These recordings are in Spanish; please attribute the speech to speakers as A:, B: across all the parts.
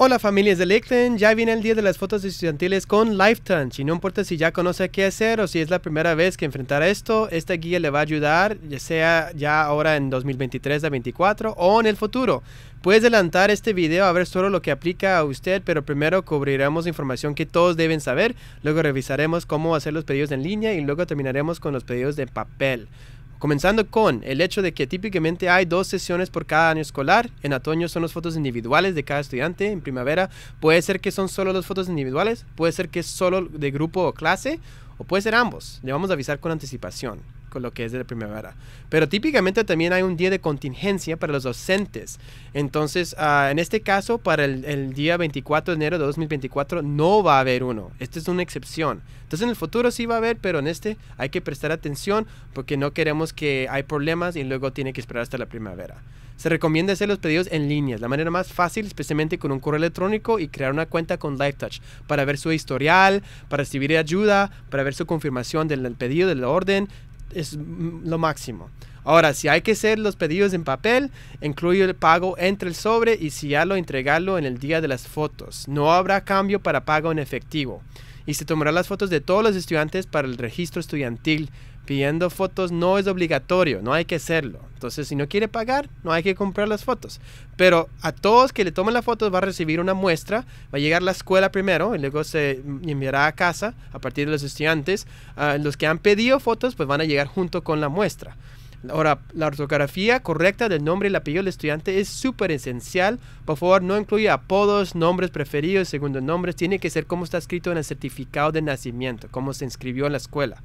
A: Hola familias de LinkedIn, ya viene el día de las fotos estudiantiles con LifeTouch y no importa si ya conoce qué hacer o si es la primera vez que enfrentará esto, esta guía le va a ayudar, ya sea ya ahora en 2023 a 2024 o en el futuro. Puedes adelantar este video a ver solo lo que aplica a usted, pero primero cubriremos información que todos deben saber, luego revisaremos cómo hacer los pedidos en línea y luego terminaremos con los pedidos de papel. Comenzando con el hecho de que típicamente hay dos sesiones por cada año escolar. En otoño son las fotos individuales de cada estudiante. En primavera puede ser que son solo las fotos individuales, puede ser que es solo de grupo o clase, o puede ser ambos. Le vamos a avisar con anticipación con lo que es de la primavera. Pero típicamente también hay un día de contingencia para los docentes. Entonces, ah, en este caso, para el, día 24 de enero de 2024 no va a haber uno. Esta es una excepción. Entonces, en el futuro sí va a haber, pero en este hay que prestar atención porque no queremos que hay problemas y luego tiene que esperar hasta la primavera. Se recomienda hacer los pedidos en línea, la manera más fácil, especialmente con un correo electrónico y crear una cuenta con Touch para ver su historial, para recibir ayuda, para ver su confirmación del pedido, de la orden, es lo máximo. Ahora, si hay que hacer los pedidos en papel, incluye el pago entre el sobre y si lo entregarlo en el día de las fotos. No habrá cambio para pago en efectivo. Y se tomarán las fotos de todos los estudiantes para el registro estudiantil pidiendo fotos no es obligatorio, no hay que hacerlo. Entonces, si no quiere pagar, no hay que comprar las fotos. Pero a todos que le tomen las fotos va a recibir una muestra, va a llegar a la escuela primero y luego se enviará a casa a partir de los estudiantes. Ah, los que han pedido fotos pues van a llegar junto con la muestra. Ahora, la ortografía correcta del nombre y el apellido del estudiante es súper esencial. Por favor, no incluya apodos, nombres preferidos, segundos nombres. Tiene que ser como está escrito en el certificado de nacimiento, como se inscribió en la escuela.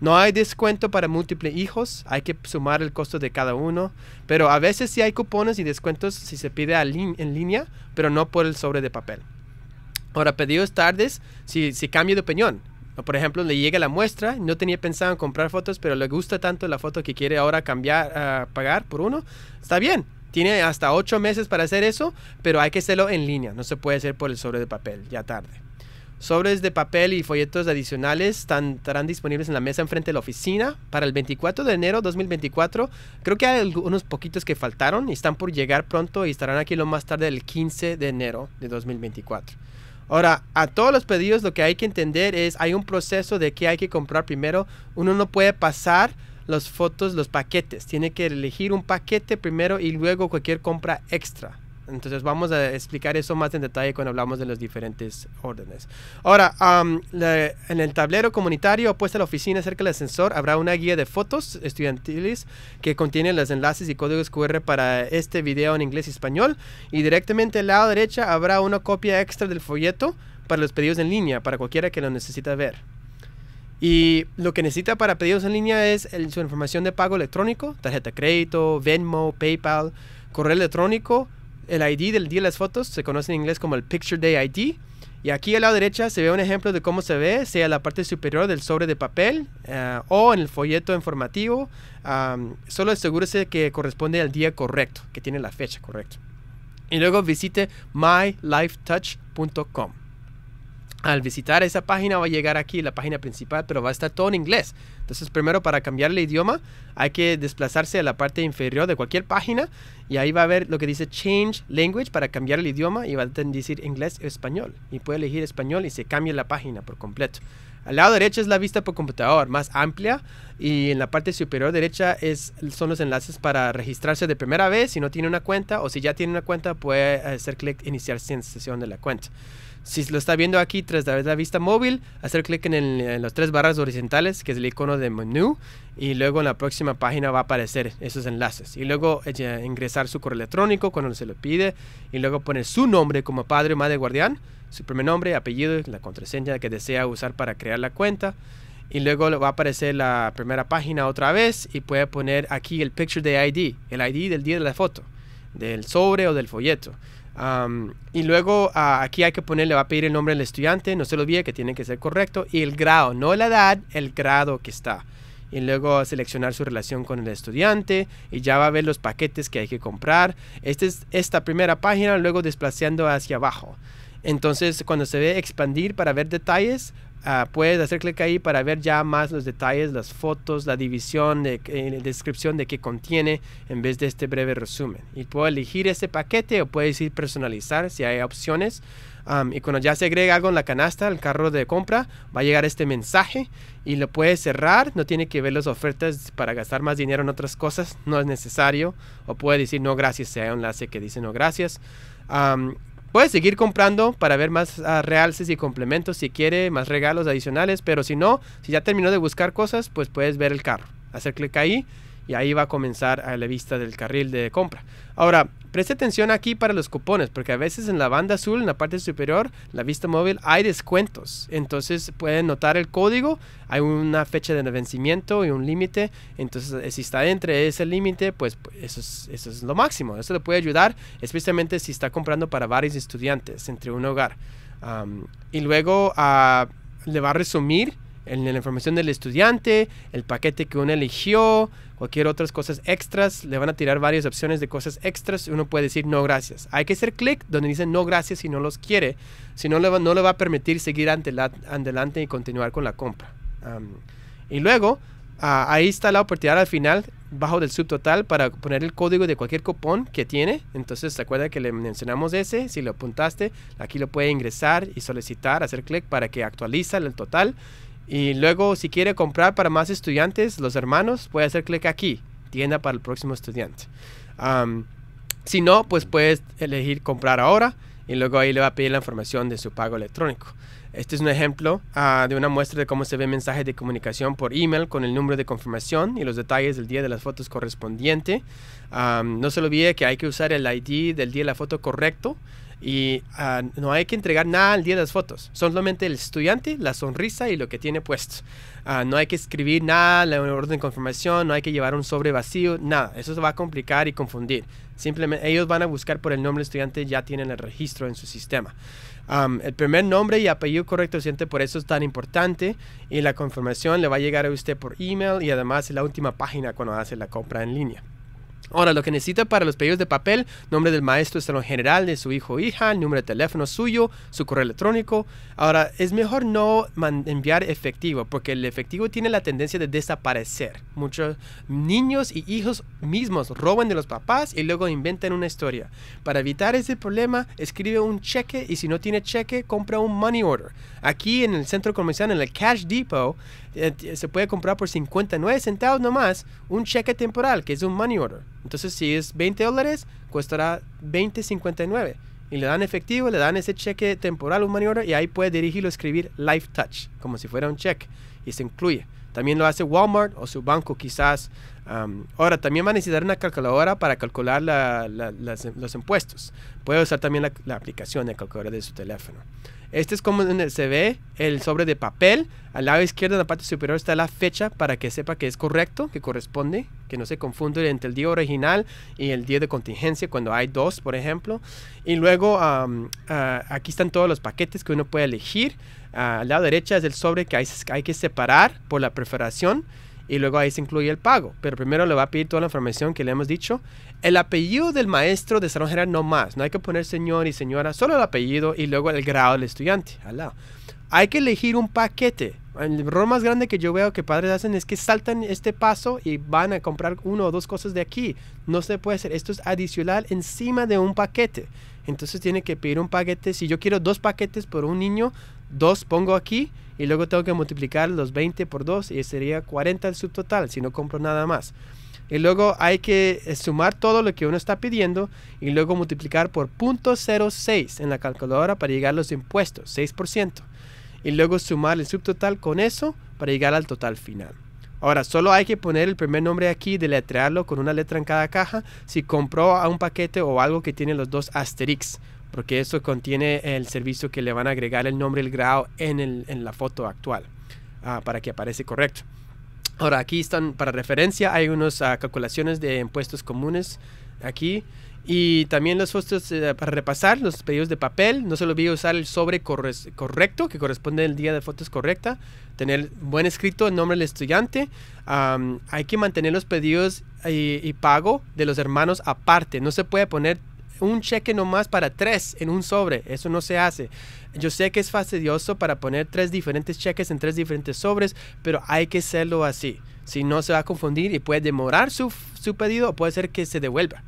A: No hay descuento para múltiples hijos, hay que sumar el costo de cada uno, pero a veces sí hay cupones y descuentos si se pide en línea, pero no por el sobre de papel. Ahora, pedidos tardes, si, si cambia de opinión, por ejemplo, le llega la muestra, no tenía pensado en comprar fotos, pero le gusta tanto la foto que quiere ahora cambiar, ah, pagar por uno. Está bien, tiene hasta ocho meses para hacer eso, pero hay que hacerlo en línea, no se puede hacer por el sobre de papel, ya tarde. Sobres de papel y folletos adicionales están, estarán disponibles en la mesa enfrente de la oficina para el 24 de enero 2024. Creo que hay algunos poquitos que faltaron y están por llegar pronto y estarán aquí lo más tarde el 15 de enero de 2024. Ahora, a todos los pedidos lo que hay que entender es hay un proceso de que hay que comprar primero. Uno no puede pasar las fotos, los paquetes. Tiene que elegir un paquete primero y luego cualquier compra extra. Entonces vamos a explicar eso más en detalle cuando hablamos de los diferentes órdenes. Ahora, en el tablero comunitario opuesto a la oficina cerca del ascensor habrá una guía de fotos estudiantiles que contiene los enlaces y códigos QR para este video en inglés y español. Y directamente al lado derecho habrá una copia extra del folleto para los pedidos en línea, para cualquiera que lo necesita ver. Y lo que necesita para pedidos en línea es su información de pago electrónico, tarjeta de crédito, Venmo, PayPal, correo electrónico el ID del día de las fotos se conoce en inglés como el Picture Day ID. Y aquí a la derecha se ve un ejemplo de cómo se ve, sea la parte superior del sobre de papel eh, o en el folleto informativo. solo asegúrese que corresponde al día correcto, que tiene la fecha correcta. Y luego visite mylifetouch.com al visitar esa página va a llegar aquí la página principal, pero va a estar todo en inglés. Entonces, primero para cambiar el idioma, hay que desplazarse a la parte inferior de cualquier página y ahí va a ver lo que dice Change Language para cambiar el idioma y va a decir inglés o español. Y puede elegir español y se cambia la página por completo. Al lado derecho es la vista por computador, más amplia, y en la parte superior derecha es, son los enlaces para registrarse de primera vez si no tiene una cuenta o si ya tiene una cuenta puede hacer clic iniciar sesión de la cuenta. Si lo está viendo aquí tras la vista móvil, hacer clic en, las tres barras horizontales, que es el icono de menú, y luego en la próxima página va a aparecer esos enlaces. Y luego eh, ingresar su correo electrónico cuando se lo pide, y luego poner su nombre como padre o madre guardián, su primer nombre, apellido, la contraseña que desea usar para crear la cuenta. Y luego va a aparecer la primera página otra vez y puede poner aquí el picture de ID, el ID del día de la foto, del sobre o del folleto y luego aquí hay que poner, le va a pedir el nombre del estudiante, no se lo olvide que tiene que ser correcto, y el grado, no la edad, el grado que está. Y luego seleccionar su relación con el estudiante y ya va a ver los paquetes que hay que comprar. Esta es esta primera página, luego desplazando hacia abajo. Entonces, cuando se ve expandir para ver detalles, Ah, puedes hacer clic ahí para ver ya más los detalles, las fotos, la división, de, eh, descripción de qué contiene en vez de este breve resumen. Y puedo elegir este paquete o puedes ir personalizar si hay opciones. y cuando ya se agrega con la canasta, el carro de compra, va a llegar este mensaje y lo puedes cerrar. No tiene que ver las ofertas para gastar más dinero en otras cosas, no es necesario. O puede decir no gracias si hay un enlace que dice no gracias. Puedes seguir comprando para ver más ah, realces y complementos si quiere, más regalos adicionales, pero si no, si ya terminó de buscar cosas, pues puedes ver el carro. Hacer clic ahí y ahí va a comenzar a la vista del carril de compra. Ahora, preste atención aquí para los cupones, porque a veces en la banda azul, en la parte superior, la vista móvil, hay descuentos. Entonces pueden notar el código, hay una fecha de vencimiento y un límite. Entonces, eh, si está entre ese límite, pues, pues eso es, eso es lo máximo. Eso le puede ayudar, especialmente si está comprando para varios estudiantes entre un hogar. y luego ah, le va a resumir en la información del estudiante, el paquete que uno eligió, cualquier otras cosas extras, le van a tirar varias opciones de cosas extras, uno puede decir no gracias. Hay que hacer clic donde dice no gracias si no los quiere, si no no le va a permitir seguir adelante y continuar con la compra. y luego, ahí está la oportunidad al final, bajo del subtotal, para poner el código de cualquier cupón que tiene. Entonces, se acuerda que le mencionamos ese, si lo apuntaste, aquí lo puede ingresar y solicitar, hacer clic para que actualiza el total y luego, si quiere comprar para más estudiantes, los hermanos, puede hacer clic aquí, tienda para el próximo estudiante. si no, pues puedes elegir comprar ahora y luego ahí le va a pedir la información de su pago electrónico. Este es un ejemplo ah, de una muestra de cómo se ve mensaje de comunicación por email con el número de confirmación y los detalles del día de las fotos correspondiente. no se olvide que hay que usar el ID del día de la foto correcto y ah, no hay que entregar nada al día de las fotos, solamente el estudiante, la sonrisa y lo que tiene puesto. Ah, no hay que escribir nada, la orden de confirmación, no hay que llevar un sobre vacío, nada. Eso se va a complicar y confundir. Simplemente ellos van a buscar por el nombre del estudiante, ya tienen el registro en su sistema. el primer nombre y apellido correcto siente por eso es tan importante. Y la confirmación le va a llegar a usted por email y además es la última página cuando hace la compra en línea. Ahora, lo que necesita para los pedidos de papel, nombre del maestro, estado general de su hijo o hija, número de teléfono suyo, su correo electrónico. Ahora, es mejor no enviar efectivo, porque el efectivo tiene la tendencia de desaparecer. Muchos niños y hijos mismos roban de los papás y luego inventan una historia. Para evitar ese problema, escribe un cheque y si no tiene cheque, compra un money order. Aquí en el centro comercial, en el Cash Depot, eh, se puede comprar por 59 centavos nomás un cheque temporal, que es un money order. Entonces, si es 20 dólares, costará 20.59. Y le dan efectivo, le dan ese cheque temporal, un maniobra, y ahí puede dirigirlo, escribir Life Touch, como si fuera un cheque, y se incluye. También lo hace Walmart o su banco quizás. ahora, también va a necesitar una calculadora para calcular los impuestos. Puede usar también la, la aplicación de calculadora de su teléfono. Este es como se ve el sobre de papel. Al lado izquierdo, en la parte superior, está la fecha para que sepa que es correcto, que corresponde, que no se confunde entre el día original y el día de contingencia, cuando hay dos, por ejemplo. Y luego ah, aquí están todos los paquetes que uno puede elegir. al lado derecha es el sobre que hay, que separar por la preferencia, y luego ahí se incluye el pago. Pero primero le va a pedir toda la información que le hemos dicho. El apellido del maestro de salón general no más. No hay que poner señor y señora, solo el apellido y luego el grado del estudiante. Al lado. Hay que elegir un paquete. El error más grande que yo veo que padres hacen es que saltan este paso y van a comprar uno o dos cosas de aquí. No se puede hacer. Esto es adicional encima de un paquete. Entonces tiene que pedir un paquete. Si yo quiero dos paquetes por un niño, dos pongo aquí y luego tengo que multiplicar los 20 por 2 y sería 40 el subtotal si no compro nada más. Y luego hay que eh, sumar todo lo que uno está pidiendo y luego multiplicar por 0.06 en la calculadora para llegar a los impuestos, 6%. Y luego sumar el subtotal con eso para llegar al total final. Ahora, solo hay que poner el primer nombre aquí, y deletrearlo con una letra en cada caja si compró a un paquete o algo que tiene los dos asterisks porque eso contiene el servicio que le van a agregar el nombre el grado en, el, en la foto actual ah, para que aparece correcto. Ahora, aquí están para referencia, hay unas ah, calculaciones de impuestos comunes aquí. Y también los fotos eh, para repasar, los pedidos de papel, no se olvide usar el sobre correcto que corresponde al día de fotos correcta, tener buen escrito el nombre del estudiante, hay que mantener los pedidos y, eh, y, pago de los hermanos aparte, no se puede poner un cheque nomás para tres en un sobre. Eso no se hace. Yo sé que es fastidioso para poner tres diferentes cheques en tres diferentes sobres, pero hay que hacerlo así. Si no, se va a confundir y puede demorar su, pedido o puede ser que se devuelva.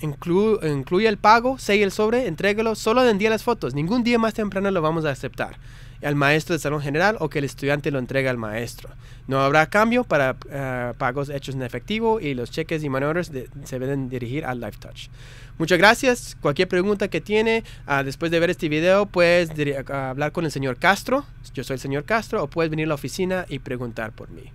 A: incluye el pago, sella el sobre, entréguelo, solo en día las fotos. Ningún día más temprano lo vamos a aceptar al maestro de salón general o que el estudiante lo entregue al maestro. No habrá cambio para eh, pagos hechos en efectivo y los cheques y maniobras se deben dirigir al Life Touch. Muchas gracias. Cualquier pregunta que tiene ah, después de ver este video, puedes ah, hablar con el señor Castro. Yo soy el señor Castro o puedes venir a la oficina y preguntar por mí.